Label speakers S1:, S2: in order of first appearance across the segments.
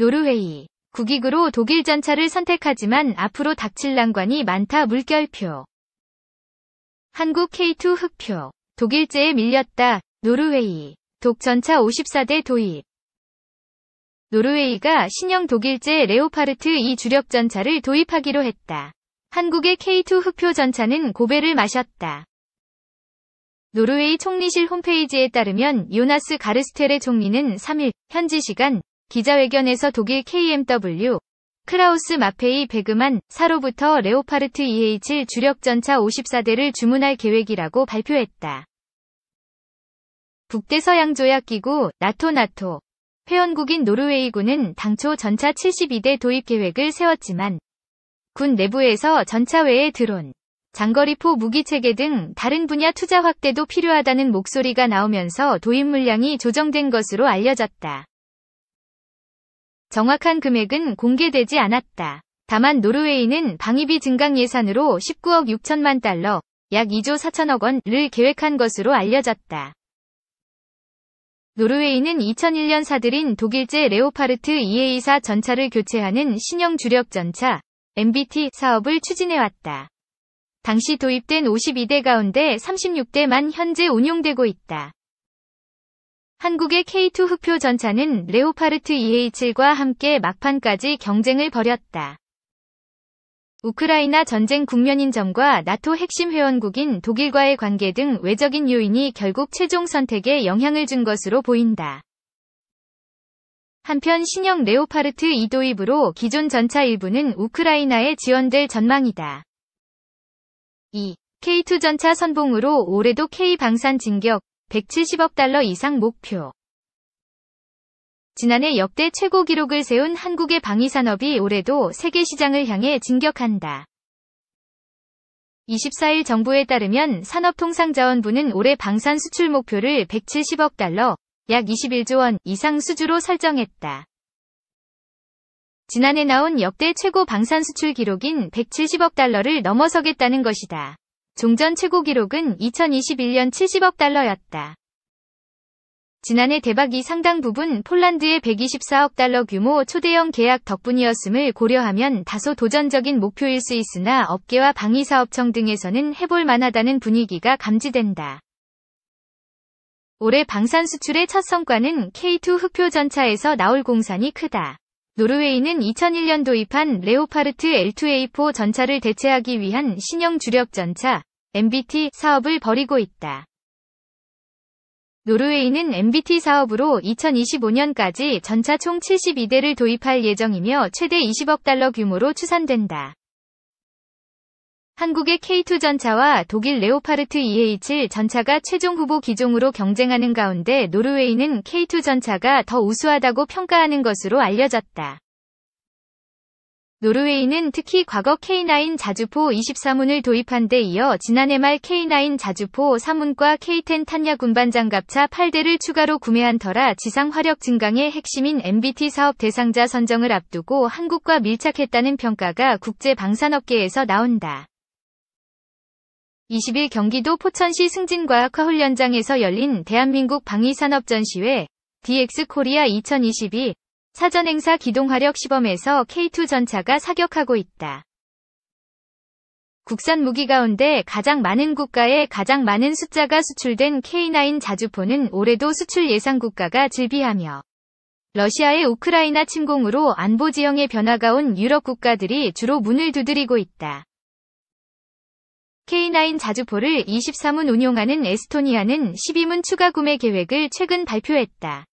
S1: 노르웨이. 국익으로 독일 전차를 선택하지만 앞으로 닥칠 난관이 많다 물결표. 한국 K2 흑표. 독일제에 밀렸다. 노르웨이. 독 전차 54대 도입. 노르웨이가 신형 독일제 레오파르트 2 주력 전차를 도입하기로 했다. 한국의 K2 흑표 전차는 고배를 마셨다. 노르웨이 총리실 홈페이지에 따르면 요나스 가르스텔의 총리는 3일 현지 시간 기자회견에서 독일 KMW 크라우스 마페이 베그만 사로부터 레오파르트 EH 주력 전차 54대를 주문할 계획이라고 발표했다. 북대서양 조약기구 나토 나토 회원국인 노르웨이군은 당초 전차 72대 도입 계획을 세웠지만 군 내부에서 전차 외에 드론, 장거리포 무기체계 등 다른 분야 투자 확대도 필요하다는 목소리가 나오면서 도입 물량이 조정된 것으로 알려졌다. 정확한 금액은 공개되지 않았다. 다만 노르웨이는 방위비 증강 예산으로 19억 6천만 달러, 약 2조 4천억 원을 계획한 것으로 알려졌다. 노르웨이는 2001년 사들인 독일제 레오파르트 2 a 4 전차를 교체하는 신형 주력 전차 MBT 사업을 추진해왔다. 당시 도입된 52대 가운데 36대만 현재 운용되고 있다. 한국의 K2 흑표 전차는 레오파르트 2 h 7과 함께 막판까지 경쟁을 벌였다. 우크라이나 전쟁 국면인 점과 나토 핵심 회원국인 독일과의 관계 등 외적인 요인이 결국 최종 선택에 영향을 준 것으로 보인다. 한편 신형 레오파르트 2 도입으로 기존 전차 일부는 우크라이나에 지원될 전망이다. 2. K2 전차 선봉으로 올해도 K 방산 진격, 170억 달러 이상 목표. 지난해 역대 최고 기록을 세운 한국의 방위산업이 올해도 세계 시장을 향해 진격한다. 24일 정부에 따르면 산업통상자원부는 올해 방산 수출 목표를 170억 달러, 약 21조 원 이상 수주로 설정했다. 지난해 나온 역대 최고 방산 수출 기록인 170억 달러를 넘어서겠다는 것이다. 종전 최고 기록은 2021년 70억 달러였다. 지난해 대박이 상당 부분 폴란드의 124억 달러 규모 초대형 계약 덕분이었음을 고려하면 다소 도전적인 목표일 수 있으나 업계와 방위사업청 등에서는 해볼 만하다는 분위기가 감지된다. 올해 방산 수출의 첫 성과는 K2 흑표 전차에서 나올 공산이 크다. 노르웨이는 2001년 도입한 레오파르트 L2A4 전차를 대체하기 위한 신형 주력 전차 MBT 사업을 벌이고 있다. 노르웨이는 MBT 사업으로 2025년까지 전차 총 72대를 도입할 예정이며 최대 20억 달러 규모로 추산된다. 한국의 K2 전차와 독일 레오파르트 EH 전차가 최종 후보 기종으로 경쟁하는 가운데 노르웨이는 K2 전차가 더 우수하다고 평가하는 것으로 알려졌다. 노르웨이는 특히 과거 K9 자주포 24문을 도입한 데 이어 지난해 말 K9 자주포 3문과 K10 탄약 군반 장갑차 8대를 추가로 구매한 터라 지상 화력 증강의 핵심인 MBT 사업 대상자 선정을 앞두고 한국과 밀착했다는 평가가 국제 방산업계에서 나온다. 20일 경기도 포천시 승진과학화훈련장에서 열린 대한민국 방위산업전시회 DX 코리아 2022 사전 행사 기동 화력 시범에서 K2 전차가 사격하고 있다. 국산 무기 가운데 가장 많은 국가에 가장 많은 숫자가 수출된 K9 자주포는 올해도 수출 예상 국가가 즐비하며 러시아의 우크라이나 침공으로 안보 지형의 변화가 온 유럽 국가들이 주로 문을 두드리고 있다. K9 자주포를 2 3문 운용하는 에스토니아는 12문 추가 구매 계획을 최근 발표했다.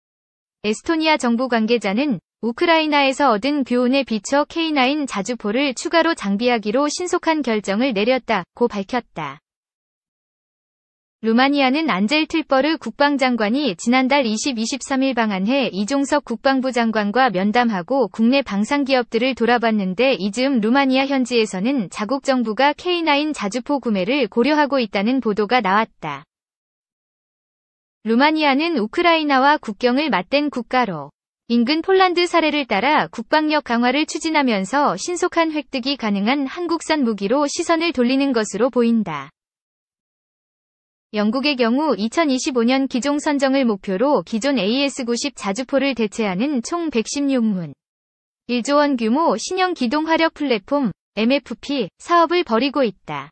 S1: 에스토니아 정부 관계자는 우크라이나에서 얻은 교훈에 비춰 K9 자주포를 추가로 장비하기로 신속한 결정을 내렸다고 밝혔다. 루마니아는 안젤 틀버르 국방장관이 지난달 20, 23일 방한해 이종석 국방부 장관과 면담하고 국내 방산기업들을 돌아봤는데 이즈음 루마니아 현지에서는 자국 정부가 K9 자주포 구매를 고려하고 있다는 보도가 나왔다. 루마니아는 우크라이나와 국경을 맞댄 국가로 인근 폴란드 사례를 따라 국방력 강화를 추진하면서 신속한 획득이 가능한 한국산 무기로 시선을 돌리는 것으로 보인다. 영국의 경우 2025년 기종 선정을 목표로 기존 AS-90 자주포를 대체하는 총 116문 1조원 규모 신형 기동 화력 플랫폼 MFP 사업을 벌이고 있다.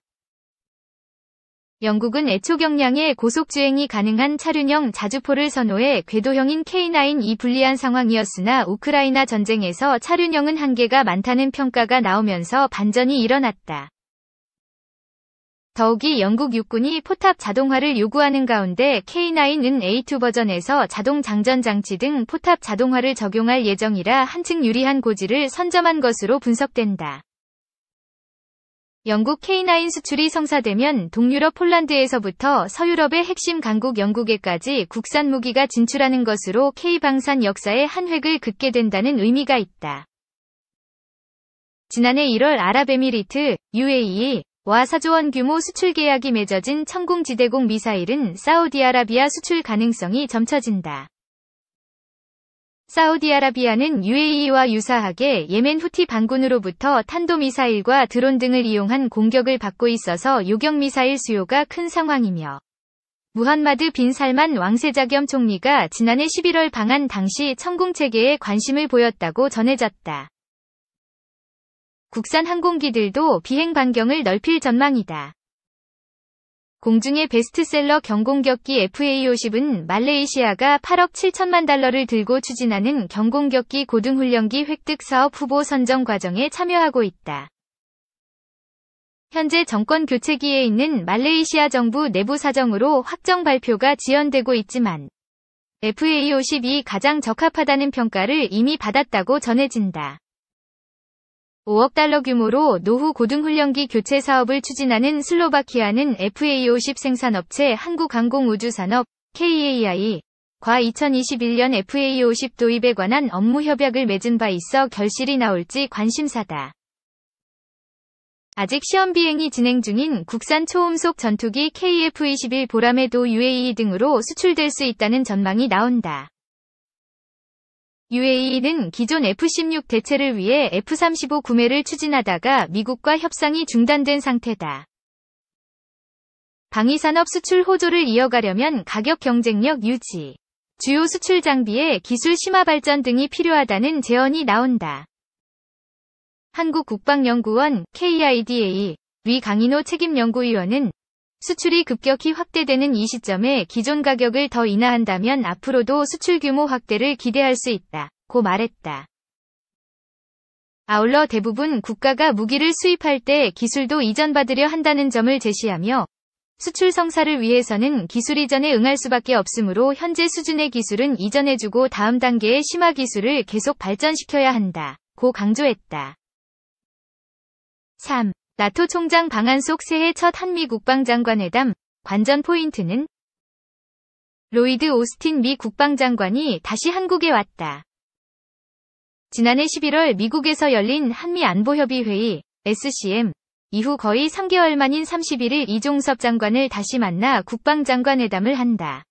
S1: 영국은 애초 경량의 고속주행이 가능한 차륜형 자주포를 선호해 궤도형인 K9이 불리한 상황이었으나 우크라이나 전쟁에서 차륜형은 한계가 많다는 평가가 나오면서 반전이 일어났다. 더욱이 영국 육군이 포탑 자동화를 요구하는 가운데 K9은 A2 버전에서 자동 장전 장치 등 포탑 자동화를 적용할 예정이라 한층 유리한 고지를 선점한 것으로 분석된다. 영국 K9 수출이 성사되면 동유럽 폴란드에서부터 서유럽의 핵심 강국 영국에까지 국산 무기가 진출하는 것으로 K방산 역사의 한 획을 긋게 된다는 의미가 있다. 지난해 1월 아랍에미리트 UAE와 사조원 규모 수출 계약이 맺어진 천궁지대공 미사일은 사우디아라비아 수출 가능성이 점쳐진다. 사우디아라비아는 UAE와 유사하게 예멘 후티 반군으로부터 탄도미사일과 드론 등을 이용한 공격을 받고 있어서 요격미사일 수요가 큰 상황이며 무한마드 빈 살만 왕세자 겸 총리가 지난해 11월 방한 당시 천궁 체계에 관심을 보였다고 전해졌다. 국산 항공기들도 비행 반경을 넓힐 전망이다. 공중의 베스트셀러 경공격기 FA50은 말레이시아가 8억 7천만 달러를 들고 추진하는 경공격기 고등훈련기 획득 사업 후보 선정 과정에 참여하고 있다. 현재 정권 교체기에 있는 말레이시아 정부 내부 사정으로 확정 발표가 지연되고 있지만 f a 5이 가장 적합하다는 평가를 이미 받았다고 전해진다. 5억 달러 규모로 노후 고등훈련기 교체 사업을 추진하는 슬로바키아는 FA50 생산업체 한국항공우주산업 KAI 과 2021년 FA50 도입에 관한 업무 협약을 맺은 바 있어 결실이 나올지 관심사다. 아직 시험 비행이 진행 중인 국산 초음속 전투기 KF-21 보라매도 UAE 등으로 수출될 수 있다는 전망이 나온다. UAE는 기존 F-16 대체를 위해 F-35 구매를 추진하다가 미국과 협상이 중단된 상태다. 방위산업 수출 호조를 이어가려면 가격 경쟁력 유지, 주요 수출 장비의 기술 심화 발전 등이 필요하다는 제언이 나온다. 한국국방연구원 KIDA 위 강인호 책임연구위원은 수출이 급격히 확대되는 이 시점에 기존 가격을 더 인하한다면 앞으로도 수출 규모 확대를 기대할 수 있다. 고 말했다. 아울러 대부분 국가가 무기를 수입할 때 기술도 이전받으려 한다는 점을 제시하며 수출 성사를 위해서는 기술 이전에 응할 수밖에 없으므로 현재 수준의 기술은 이전해주고 다음 단계의 심화 기술을 계속 발전시켜야 한다. 고 강조했다. 3. 나토 총장 방한 속 새해 첫 한미 국방장관 회담 관전 포인트는 로이드 오스틴 미 국방장관이 다시 한국에 왔다. 지난해 11월 미국에서 열린 한미 안보협의 회의 SCM 이후 거의 3개월 만인 31일 이종섭 장관을 다시 만나 국방장관 회담을 한다.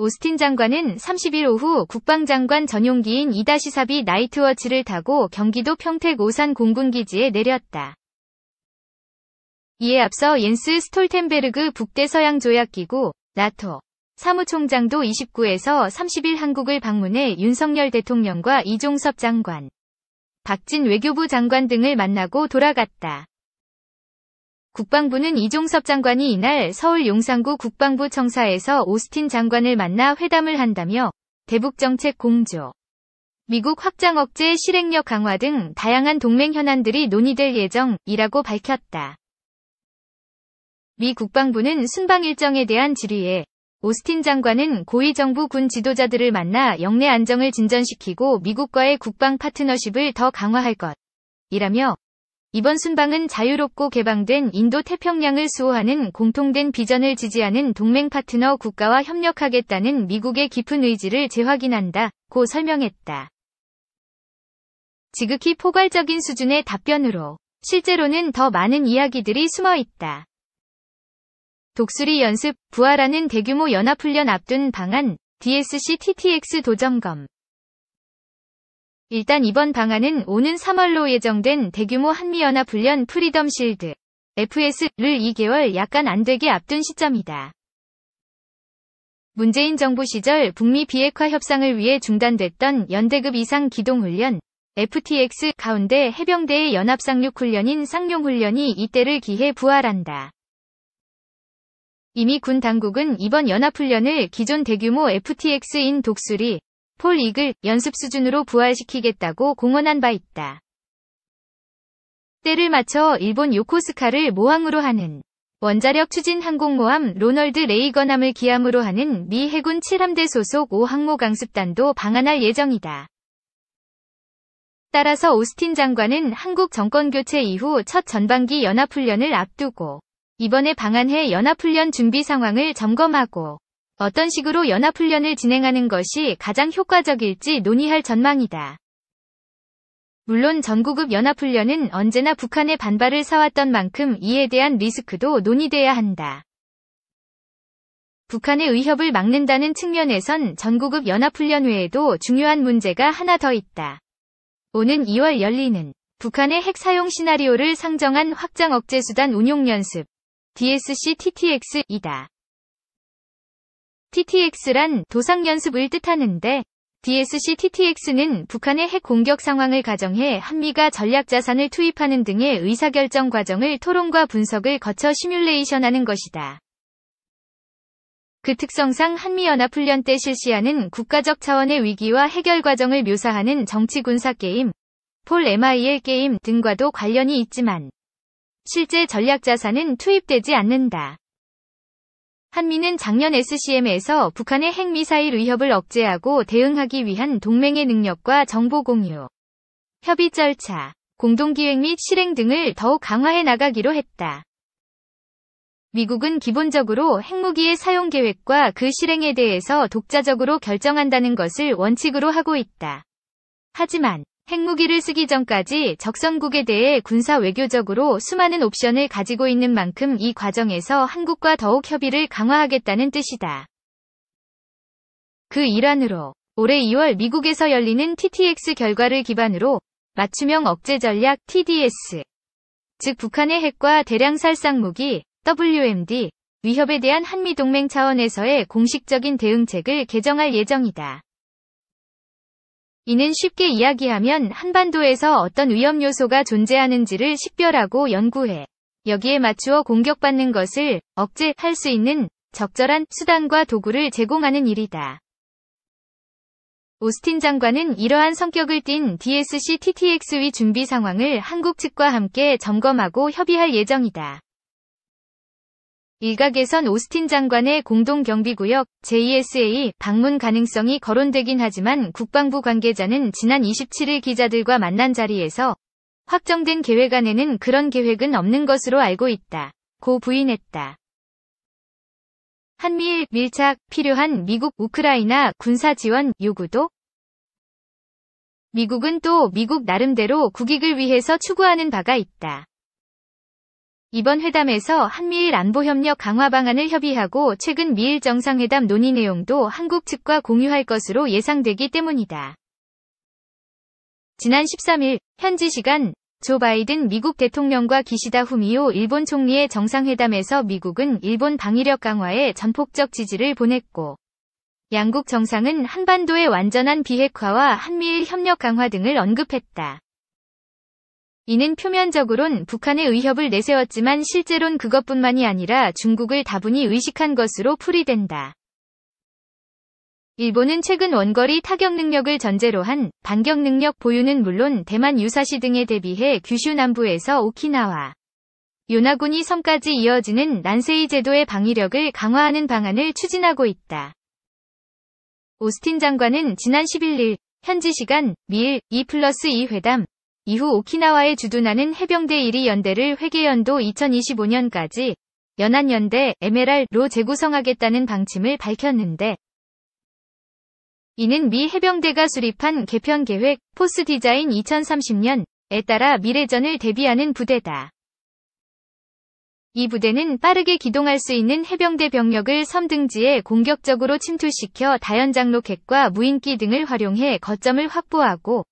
S1: 오스틴 장관은 30일 오후 국방장관 전용기인 2-4B 나이트워치를 타고 경기도 평택 오산 공군기지에 내렸다. 이에 앞서 옌스 스톨텐베르그 북대서양조약기구 나토 사무총장도 29에서 30일 한국을 방문해 윤석열 대통령과 이종섭 장관, 박진 외교부 장관 등을 만나고 돌아갔다. 국방부는 이종섭 장관이 이날 서울 용산구 국방부 청사에서 오스틴 장관을 만나 회담을 한다며 대북 정책 공조, 미국 확장 억제 실행력 강화 등 다양한 동맹 현안들이 논의될 예정이라고 밝혔다. 미 국방부는 순방 일정에 대한 질의에 오스틴 장관은 고위 정부 군 지도자들을 만나 영내 안정을 진전시키고 미국과의 국방 파트너십을 더 강화할 것. 이라며 이번 순방은 자유롭고 개방된 인도 태평양을 수호하는 공통된 비전을 지지하는 동맹 파트너 국가와 협력하겠다는 미국의 깊은 의지를 재확인한다. 고 설명했다. 지극히 포괄적인 수준의 답변으로 실제로는 더 많은 이야기들이 숨어 있다. 독수리 연습, 부활하는 대규모 연합훈련 앞둔 방안, DSC TTX 도점검. 일단 이번 방안은 오는 3월로 예정된 대규모 한미연합 훈련 프리덤 실드 FS를 2개월 약간 안 되게 앞둔 시점이다. 문재인 정부 시절 북미 비핵화 협상을 위해 중단됐던 연대급 이상 기동훈련 FTX 가운데 해병대의 연합상륙훈련인 상륙훈련이 이때를 기해 부활한다. 이미 군 당국은 이번 연합훈련을 기존 대규모 FTX인 독수리, 폴 이글 연습 수준으로 부활시키겠다고 공언한 바 있다. 때를 맞춰 일본 요코스카를 모항으로 하는 원자력 추진 항공모함 로널드 레이건함을 기함으로 하는 미 해군 7함대 소속 5항모 강습단도 방한할 예정이다. 따라서 오스틴 장관은 한국 정권 교체 이후 첫 전반기 연합훈련을 앞두고 이번에 방한해 연합훈련 준비 상황을 점검하고 어떤 식으로 연합훈련을 진행하는 것이 가장 효과적일지 논의할 전망이다. 물론 전구급 연합훈련은 언제나 북한의 반발을 사왔던 만큼 이에 대한 리스크도 논의돼야 한다. 북한의 의협을 막는다는 측면에선 전구급 연합훈련 외에도 중요한 문제가 하나 더 있다. 오는 2월 열리는 북한의 핵 사용 시나리오를 상정한 확장 억제 수단 운용 연습 DSC-TTX이다. TTX란 도상 연습을 뜻하는데 DSC TTX는 북한의 핵 공격 상황을 가정해 한미가 전략 자산을 투입하는 등의 의사결정 과정을 토론과 분석을 거쳐 시뮬레이션하는 것이다. 그 특성상 한미연합훈련 때 실시하는 국가적 차원의 위기와 해결 과정을 묘사하는 정치군사 게임, 폴 MIL 게임 등과도 관련이 있지만 실제 전략 자산은 투입되지 않는다. 한미는 작년 SCM에서 북한의 핵미사일 위협을 억제하고 대응하기 위한 동맹의 능력과 정보 공유, 협의 절차, 공동기획 및 실행 등을 더욱 강화해 나가기로 했다. 미국은 기본적으로 핵무기의 사용 계획과 그 실행에 대해서 독자적으로 결정한다는 것을 원칙으로 하고 있다. 하지만 핵무기를 쓰기 전까지 적성국에 대해 군사 외교적으로 수많은 옵션을 가지고 있는 만큼 이 과정에서 한국과 더욱 협의를 강화하겠다는 뜻이다. 그 일환으로 올해 2월 미국에서 열리는 TTX 결과를 기반으로 맞춤형 억제 전략 TDS 즉 북한의 핵과 대량 살상 무기 WMD 위협에 대한 한미 동맹 차원에서의 공식적인 대응책을 개정할 예정이다. 이는 쉽게 이야기하면 한반도에서 어떤 위험 요소가 존재하는지를 식별하고 연구해 여기에 맞추어 공격받는 것을 억제할 수 있는 적절한 수단과 도구를 제공하는 일이다. 오스틴 장관은 이러한 성격을 띤 DSC-TTX위 준비 상황을 한국 측과 함께 점검하고 협의할 예정이다. 일각에선 오스틴 장관의 공동경비구역 JSA 방문 가능성이 거론되긴 하지만 국방부 관계자는 지난 27일 기자들과 만난 자리에서 확정된 계획 안에는 그런 계획은 없는 것으로 알고 있다. 고 부인했다. 한미일 밀착 필요한 미국 우크라이나 군사 지원 요구도 미국은 또 미국 나름대로 국익을 위해서 추구하는 바가 있다. 이번 회담에서 한미일 안보협력 강화 방안을 협의하고 최근 미일 정상회담 논의 내용도 한국 측과 공유할 것으로 예상되기 때문이다. 지난 13일 현지 시간 조 바이든 미국 대통령과 기시다 후미오 일본 총리의 정상회담에서 미국은 일본 방위력 강화에 전폭적 지지를 보냈고 양국 정상은 한반도의 완전한 비핵화와 한미일 협력 강화 등을 언급했다. 이는 표면적으론 북한의 의협을 내세웠지만 실제론 그것뿐만이 아니라 중국을 다분히 의식한 것으로 풀이된다. 일본은 최근 원거리 타격 능력을 전제로 한 반격 능력 보유는 물론 대만 유사시 등에 대비해 규슈 남부에서 오키나와 요나군이 섬까지 이어지는 난세이 제도의 방위력을 강화하는 방안을 추진하고 있다. 오스틴 장관은 지난 11일 현지 시간 미일 2 2회담 이후 오키나와에 주둔하는 해병대 1위 연대를 회계연도 2025년까지 연안연대 에메랄로 재구성하겠다는 방침을 밝혔는데 이는 미 해병대가 수립한 개편 계획 포스 디자인 2030년에 따라 미래전을 대비하는 부대다. 이 부대는 빠르게 기동할 수 있는 해병대 병력을 섬등지에 공격적으로 침투시켜 다연장 로켓과 무인기 등을 활용해 거점을 확보하고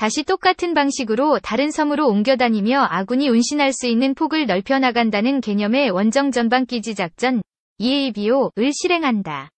S1: 다시 똑같은 방식으로 다른 섬으로 옮겨다니며 아군이 운신할 수 있는 폭을 넓혀나간다는 개념의 원정 전방 기지 작전 EABO을 실행한다.